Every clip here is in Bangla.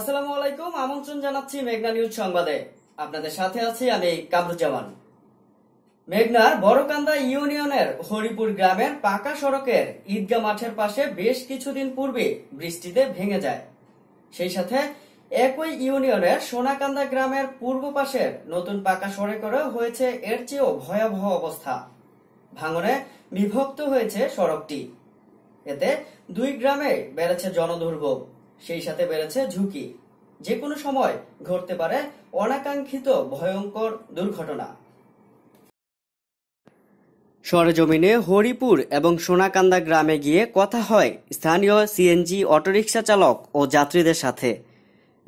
আসসালামু আলাইকুম আমন্ত্রণ জানাচ্ছি মেঘনা নিউজ সংবাদে আপনাদের সাথে আছি আমি কামরুজ্জামান মেঘনার বড়কান্দা ইউনিয়নের হরিপুর গ্রামের পাকা সড়কের ঈদগা মাঠের পাশে বেশ কিছুদিন পূর্বে বৃষ্টিতে ভেঙে যায় সেই সাথে একই ইউনিয়নের সোনাকান্দা গ্রামের পূর্ব পাশের নতুন পাকা সড়কেরও হয়েছে এর চেয়েও ভয়াবহ অবস্থা ভাঙনে বিভক্ত হয়েছে সড়কটি এতে দুই গ্রামে বেড়েছে জনদুর্ভোগ সেই সাথে বেড়েছে ঝুঁকি যে কোনো সময় ঘটতে পারে অনাকাঙ্ক্ষিত ভয়ঙ্কর দুর্ঘটনা সরেজমিনে হরিপুর এবং সোনাকান্দা গ্রামে গিয়ে কথা হয় স্থানীয় সিএনজি অটোরিকশা চালক ও যাত্রীদের সাথে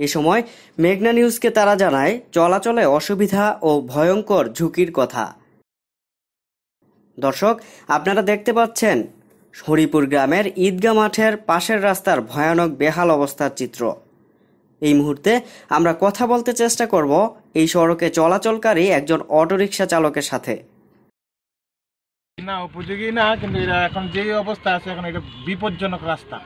এ সময় মেঘনা নিউজকে তারা জানায় চলাচলে অসুবিধা ও ভয়ঙ্কর ঝুঁকির কথা দর্শক আপনারা দেখতে পাচ্ছেন হরিপুর গ্রামের ঈদগা মাঠের পাশের রাস্তার ভয়ানক বেহাল অবস্থার চিত্র এই মুহূর্তে আমরা কথা বলতে চেষ্টা করব এই সড়কে চলাচলকারী একজন অটোরিকশা চালকের সাথে না উপযোগী না কিন্তু এখন যে অবস্থা আছে এখন এটা বিপজ্জনক রাস্তা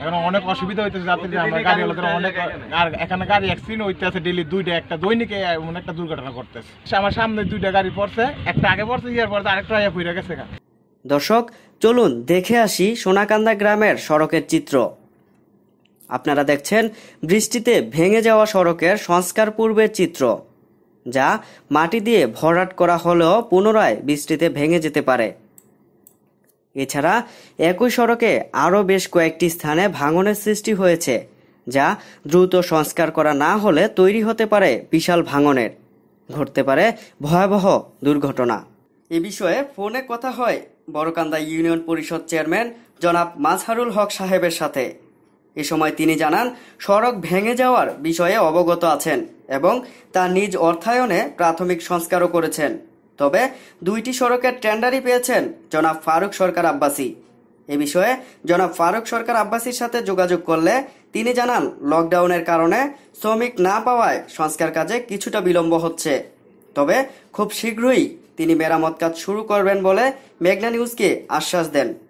এখন অনেক অসুবিধা হইতেছে যাত্রী আমরা গাড়ি অনেক আর এখানে গাড়ি অ্যাক্সিডেন্ট হইতেছে ডেলি দুইটা একটা দৈনিকে এমন একটা দুর্ঘটনা ঘটতেছে আমার সামনে দুইটা গাড়ি পড়ছে একটা আগে পড়ছে ইয়ার পড়ছে আরেকটা হয়ে গেছে দর্শক চলুন দেখে আসি সোনাকান্দা গ্রামের সড়কের চিত্র আপনারা দেখছেন বৃষ্টিতে ভেঙে যাওয়া সড়কের সংস্কার পূর্বের চিত্র যা মাটি দিয়ে ভরাট করা হলেও পুনরায় বৃষ্টিতে ভেঙে যেতে পারে এছাড়া একই সড়কে আরও বেশ কয়েকটি স্থানে ভাঙনের সৃষ্টি হয়েছে যা দ্রুত সংস্কার করা না হলে তৈরি হতে পারে বিশাল ভাঙনের ঘটতে পারে ভয়াবহ দুর্ঘটনা এ বিষয়ে ফোনে কথা হয় বড়কান্দা ইউনিয়ন পরিষদ চেয়ারম্যান জনাব মাজহারুল হক সাহেবের সাথে এ সময় তিনি জানান সড়ক ভেঙে যাওয়ার বিষয়ে অবগত আছেন এবং তা নিজ অর্থায়নে প্রাথমিক সংস্কারও করেছেন তবে দুইটি সড়কের টেন্ডারই পেয়েছেন জনাব ফারুক সরকার আব্বাসী এ বিষয়ে জনাব ফারুক সরকার আব্বাসীর সাথে যোগাযোগ করলে তিনি জানান লকডাউনের কারণে শ্রমিক না পাওয়ায় সংস্কার কাজে কিছুটা বিলম্ব হচ্ছে তবে খুব শীঘ্রই তিনি মেরামত কাজ শুরু করবেন বলে মেঘনা নিউজকে আশ্বাস দেন